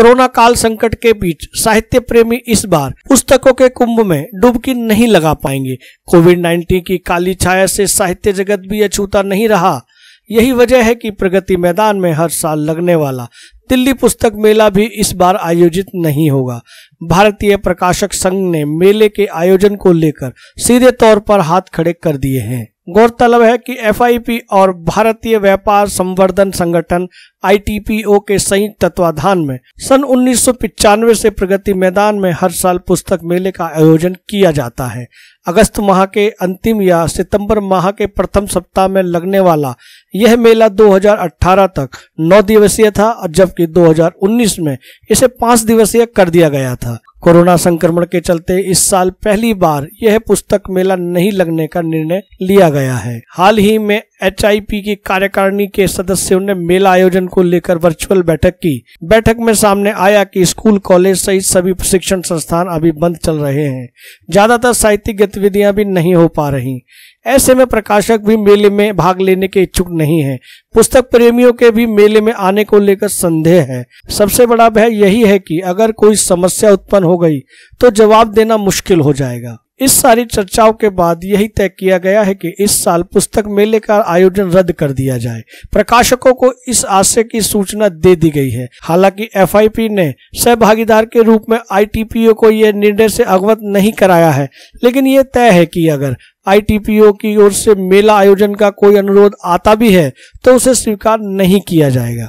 corona काल संकट के बीच साहित्य प्रेमी इस बार पुस्तकों के कुंभ में डुबकी नहीं लगा पाएंगे कोविड 19 की काली छाया से साहित्य जगत भी अछूता नहीं रहा यही वजह है कि प्रगति मैदान में हर साल लगने वाला दिल्ली पुस्तक मेला भी इस बार आयोजित नहीं होगा भारतीय प्रकाशक संघ ने मेले के आयोजन को लेकर सीधे तौर पर हाथ खड़े कर दिए हैं गौरतलब है कि एफआईपी और भारतीय व्यापार संवर्धन संगठन आईटीपीओ के संयुक्त तत्वाधान में सन उन्नीस से प्रगति मैदान में हर साल पुस्तक मेले का आयोजन किया जाता है अगस्त माह के अंतिम या सितंबर माह के प्रथम सप्ताह में लगने वाला यह मेला 2018 तक नौ दिवसीय था जबकि कि 2019 में इसे पांच दिवसीय कर दिया गया था कोरोना संक्रमण के चलते इस साल पहली बार यह पुस्तक मेला नहीं लगने का निर्णय लिया गया है हाल ही में एच की कार्यकारिणी के सदस्यों ने मेला आयोजन को लेकर वर्चुअल बैठक की बैठक में सामने आया कि स्कूल कॉलेज सहित सभी प्रशिक्षण संस्थान अभी बंद चल रहे हैं ज्यादातर साहित्यिक गतिविधियां भी नहीं हो पा रही ऐसे में प्रकाशक भी मेले में भाग लेने के इच्छुक नहीं है पुस्तक प्रेमियों के भी मेले में आने को लेकर संदेह है सबसे बड़ा भय यही है कि अगर कोई समस्या उत्पन्न हो गई तो जवाब देना मुश्किल हो जाएगा इस सारी चर्चाओं के बाद यही तय किया गया है कि इस साल पुस्तक मेले का आयोजन रद्द कर दिया जाए प्रकाशकों को इस आशय की सूचना दे दी गई है हालांकि एफआईपी ने सहभागीदार के रूप में आईटीपीओ को यह निर्णय से अवगत नहीं कराया है लेकिन ये तय है कि अगर आईटीपीओ की ओर से मेला आयोजन का कोई अनुरोध आता भी है तो उसे स्वीकार नहीं किया जाएगा